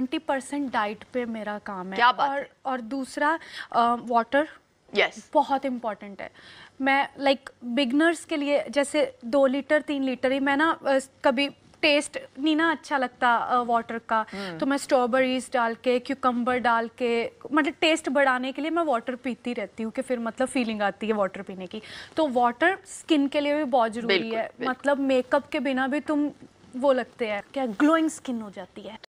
Seventy percent diet पे मेरा काम है क्या बात और है? और दूसरा वाटर यस yes. बहुत इम्पॉर्टेंट है मैं लाइक like, बिगनर्स के लिए जैसे दो लीटर तीन लीटर ही मैं ना कभी टेस्ट नहीं ना अच्छा लगता वाटर का hmm. तो मैं स्ट्रॉबेरीज डाल के क्यूकम्बर डाल के मतलब टेस्ट बढ़ाने के लिए मैं वाटर पीती रहती हूँ कि फिर मतलब फीलिंग आती है वाटर पीने की तो वाटर स्किन के लिए भी बहुत ज़रूरी है बिल्कुल. मतलब मेकअप के बिना भी तुम वो लगते हैं क्या ग्लोइंग स्किन हो जाती है